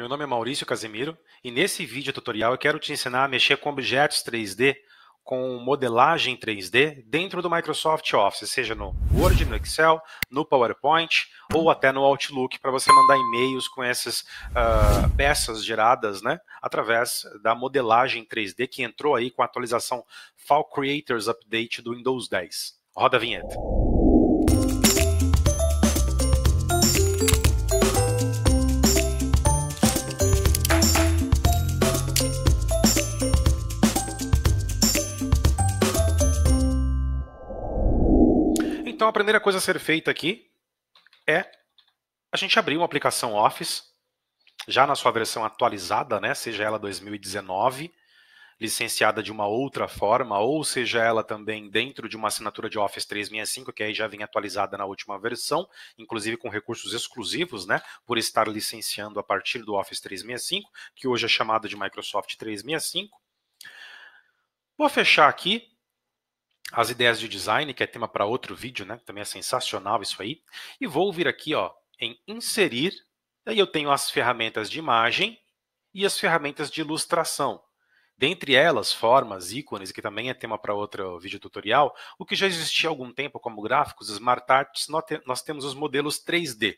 Meu nome é Maurício Casimiro e nesse vídeo tutorial eu quero te ensinar a mexer com objetos 3D com modelagem 3D dentro do Microsoft Office, seja no Word, no Excel, no PowerPoint ou até no Outlook para você mandar e-mails com essas uh, peças geradas, né, através da modelagem 3D que entrou aí com a atualização Fall Creators Update do Windows 10. Roda a vinheta. a primeira coisa a ser feita aqui é a gente abrir uma aplicação Office, já na sua versão atualizada, né, seja ela 2019, licenciada de uma outra forma, ou seja ela também dentro de uma assinatura de Office 365, que aí já vem atualizada na última versão, inclusive com recursos exclusivos, né, por estar licenciando a partir do Office 365, que hoje é chamado de Microsoft 365. Vou fechar aqui as ideias de design, que é tema para outro vídeo, né? Também é sensacional isso aí. E vou vir aqui, ó, em inserir. Aí eu tenho as ferramentas de imagem e as ferramentas de ilustração. Dentre elas, formas, ícones, que também é tema para outro vídeo tutorial, o que já existia há algum tempo como gráficos, Smart Arts, nós temos os modelos 3D.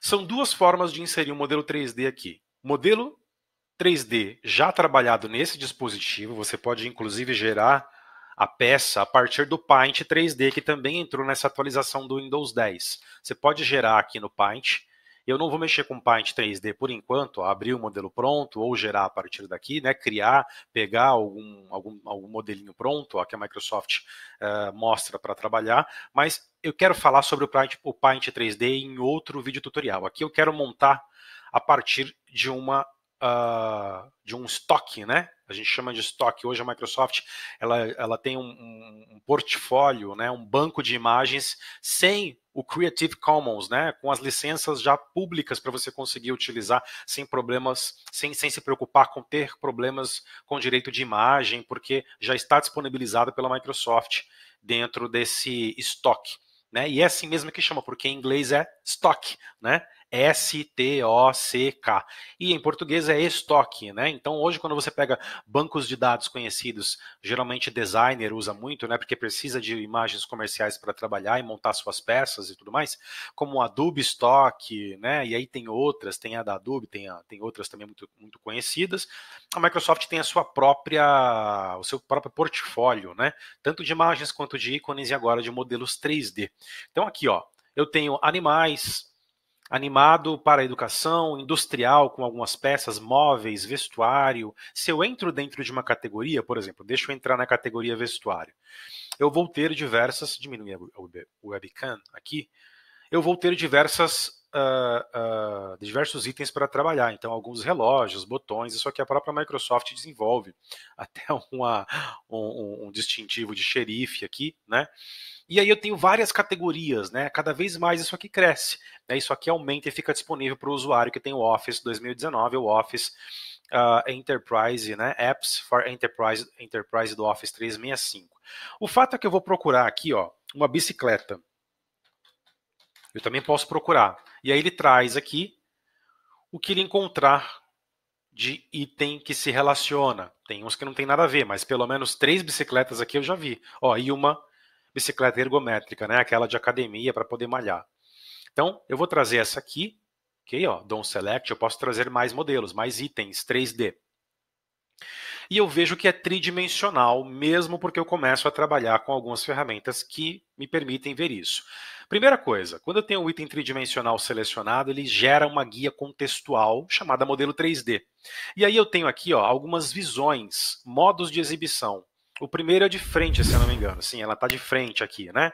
São duas formas de inserir um modelo 3D aqui. Modelo 3D já trabalhado nesse dispositivo, você pode inclusive gerar a peça a partir do Paint 3D, que também entrou nessa atualização do Windows 10. Você pode gerar aqui no Paint. Eu não vou mexer com Paint 3D por enquanto, ó, abrir o modelo pronto ou gerar a partir daqui, né, criar, pegar algum, algum, algum modelinho pronto ó, que a Microsoft uh, mostra para trabalhar, mas eu quero falar sobre o Paint, o Paint 3D em outro vídeo tutorial. Aqui eu quero montar a partir de uma uh, de um estoque, né? A gente chama de estoque. Hoje a Microsoft ela, ela tem um, um, um portfólio, né? um banco de imagens sem o Creative Commons, né, com as licenças já públicas para você conseguir utilizar sem problemas, sem, sem se preocupar com ter problemas com direito de imagem, porque já está disponibilizada pela Microsoft dentro desse estoque. Né? E é assim mesmo que chama, porque em inglês é stock, né? S-T-O-C-K. E em português é estoque, né? Então hoje, quando você pega bancos de dados conhecidos, geralmente designer usa muito, né? Porque precisa de imagens comerciais para trabalhar e montar suas peças e tudo mais, como Adobe Stock, né? E aí tem outras, tem a da Adobe, tem, a, tem outras também muito, muito conhecidas. A Microsoft tem a sua própria, o seu próprio portfólio, né? Tanto de imagens quanto de ícones e agora de modelos 3D. Então aqui, ó, eu tenho animais animado para a educação, industrial, com algumas peças, móveis, vestuário. Se eu entro dentro de uma categoria, por exemplo, deixa eu entrar na categoria vestuário, eu vou ter diversas. Diminuir o webcam aqui. Eu vou ter diversas uh, uh, diversos itens para trabalhar. Então, alguns relógios, botões, isso aqui a própria Microsoft desenvolve. Até uma, um, um distintivo de xerife aqui, né? E aí eu tenho várias categorias, né? Cada vez mais isso aqui cresce, né? Isso aqui aumenta e fica disponível para o usuário que tem o Office 2019, o Office uh, Enterprise, né? Apps for Enterprise, Enterprise do Office 365. O fato é que eu vou procurar aqui, ó, uma bicicleta. Eu também posso procurar. E aí ele traz aqui o que ele encontrar de item que se relaciona. Tem uns que não tem nada a ver, mas pelo menos três bicicletas aqui eu já vi. Ó, e uma bicicleta ergométrica, né? Aquela de academia para poder malhar. Então, eu vou trazer essa aqui, ok? Ó, um Select, eu posso trazer mais modelos, mais itens 3D. E eu vejo que é tridimensional, mesmo porque eu começo a trabalhar com algumas ferramentas que me permitem ver isso. Primeira coisa, quando eu tenho o item tridimensional selecionado, ele gera uma guia contextual chamada modelo 3D. E aí eu tenho aqui ó, algumas visões, modos de exibição. O primeiro é de frente, se eu não me engano. Sim, ela está de frente aqui, né?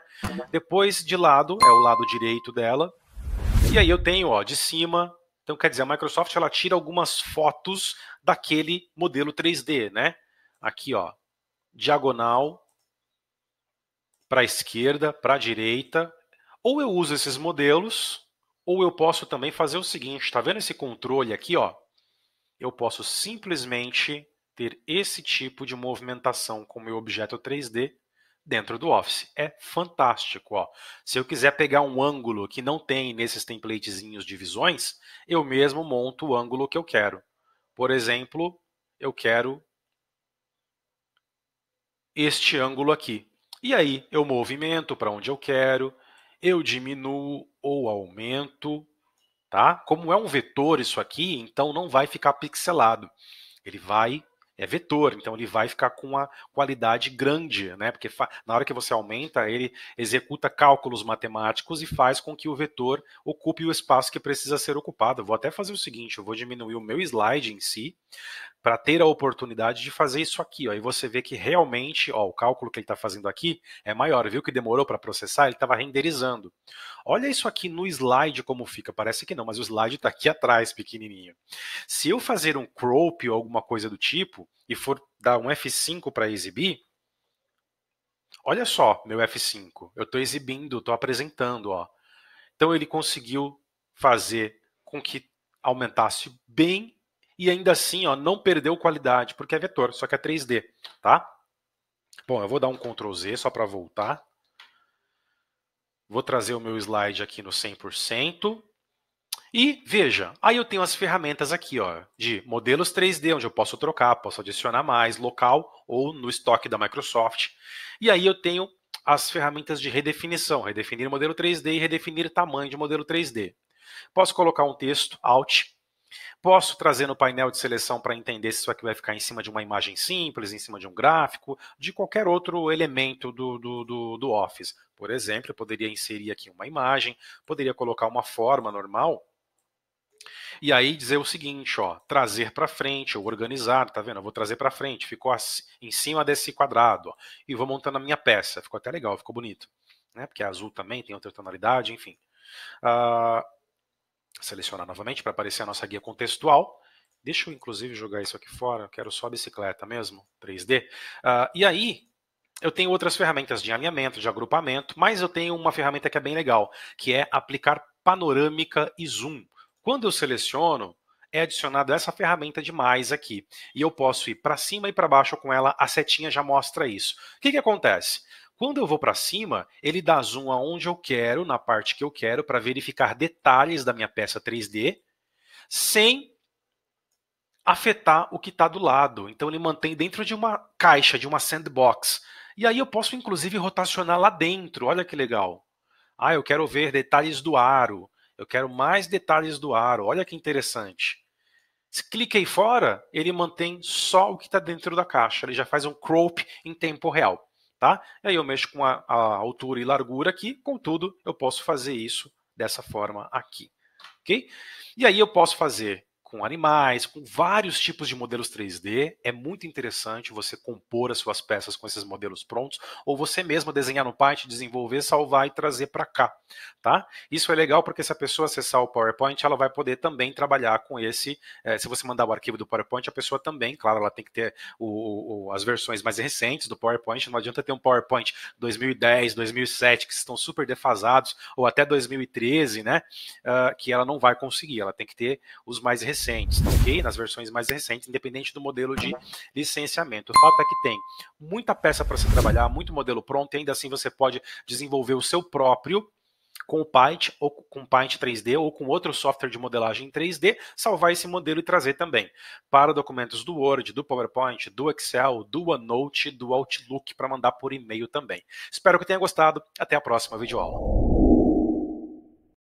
Depois, de lado, é o lado direito dela. E aí eu tenho, ó, de cima. Então, quer dizer, a Microsoft ela tira algumas fotos daquele modelo 3D, né? Aqui, ó, diagonal para a esquerda, para a direita, ou eu uso esses modelos, ou eu posso também fazer o seguinte, está vendo esse controle aqui, ó? Eu posso simplesmente ter esse tipo de movimentação com o meu objeto 3D dentro do Office. É fantástico, ó. Se eu quiser pegar um ângulo que não tem nesses templatezinhos de visões, eu mesmo monto o ângulo que eu quero. Por exemplo, eu quero este ângulo aqui. E aí eu movimento para onde eu quero, eu diminuo ou aumento, tá? Como é um vetor isso aqui, então não vai ficar pixelado. Ele vai é vetor, então ele vai ficar com a qualidade grande, né? Porque na hora que você aumenta, ele executa cálculos matemáticos e faz com que o vetor ocupe o espaço que precisa ser ocupado. vou até fazer o seguinte, eu vou diminuir o meu slide em si, para ter a oportunidade de fazer isso aqui. aí você vê que realmente ó, o cálculo que ele está fazendo aqui é maior, viu que demorou para processar, ele estava renderizando. Olha isso aqui no slide como fica, parece que não, mas o slide está aqui atrás, pequenininho. Se eu fazer um crop ou alguma coisa do tipo e for dar um F5 para exibir, olha só meu F5, eu estou exibindo, estou apresentando. Ó. Então ele conseguiu fazer com que aumentasse bem e ainda assim ó, não perdeu qualidade, porque é vetor, só que é 3D, tá? Bom, eu vou dar um Ctrl Z só para voltar. Vou trazer o meu slide aqui no 100%. E veja, aí eu tenho as ferramentas aqui, ó, de modelos 3D, onde eu posso trocar, posso adicionar mais, local ou no estoque da Microsoft. E aí eu tenho as ferramentas de redefinição, redefinir modelo 3D e redefinir tamanho de modelo 3D. Posso colocar um texto, Alt, Posso trazer no painel de seleção para entender se isso aqui vai ficar em cima de uma imagem simples, em cima de um gráfico, de qualquer outro elemento do, do, do, do Office. Por exemplo, eu poderia inserir aqui uma imagem, poderia colocar uma forma normal e aí dizer o seguinte, ó, trazer para frente, ou organizar, tá vendo? Eu vou trazer para frente, ficou assim, em cima desse quadrado, ó, e vou montando a minha peça. Ficou até legal, ficou bonito, né? Porque é azul também, tem outra tonalidade, enfim. Ah, selecionar novamente para aparecer a nossa guia contextual. Deixa eu, inclusive, jogar isso aqui fora. Eu quero só a bicicleta mesmo, 3D. Uh, ah, e aí, eu tenho outras ferramentas de alinhamento, de agrupamento, mas eu tenho uma ferramenta que é bem legal, que é aplicar panorâmica e zoom. Quando eu seleciono, é adicionada essa ferramenta de mais aqui. E eu posso ir para cima e para baixo com ela, a setinha já mostra isso. O que, que acontece? Quando eu vou para cima, ele dá zoom aonde eu quero, na parte que eu quero, para verificar detalhes da minha peça 3D, sem afetar o que está do lado. Então ele mantém dentro de uma caixa, de uma sandbox. E aí eu posso inclusive rotacionar lá dentro. Olha que legal. Ah, eu quero ver detalhes do aro. Eu quero mais detalhes do aro. Olha que interessante. Se cliquei fora, ele mantém só o que está dentro da caixa. Ele já faz um crop em tempo real tá? E aí eu mexo com a, a altura e largura aqui, contudo, eu posso fazer isso dessa forma aqui, ok? E aí eu posso fazer com animais, com vários tipos de modelos 3D. É muito interessante você compor as suas peças com esses modelos prontos, ou você mesma desenhar no Paint, desenvolver, salvar e trazer para cá, tá? Isso é legal porque se a pessoa acessar o PowerPoint, ela vai poder também trabalhar com esse. É, se você mandar o arquivo do PowerPoint, a pessoa também, claro, ela tem que ter o, o, as versões mais recentes do PowerPoint. Não adianta ter um PowerPoint 2010, 2007 que estão super defasados ou até 2013, né? Uh, que ela não vai conseguir. Ela tem que ter os mais recentes recentes, ok? Nas versões mais recentes, independente do modelo de licenciamento. O fato é que tem muita peça para se trabalhar, muito modelo pronto, e ainda assim você pode desenvolver o seu próprio com o Paint ou com o Paint 3D ou com outro software de modelagem 3D, salvar esse modelo e trazer também para documentos do Word, do PowerPoint, do Excel, do OneNote, do Outlook para mandar por e-mail também. Espero que tenha gostado. Até a próxima videoaula.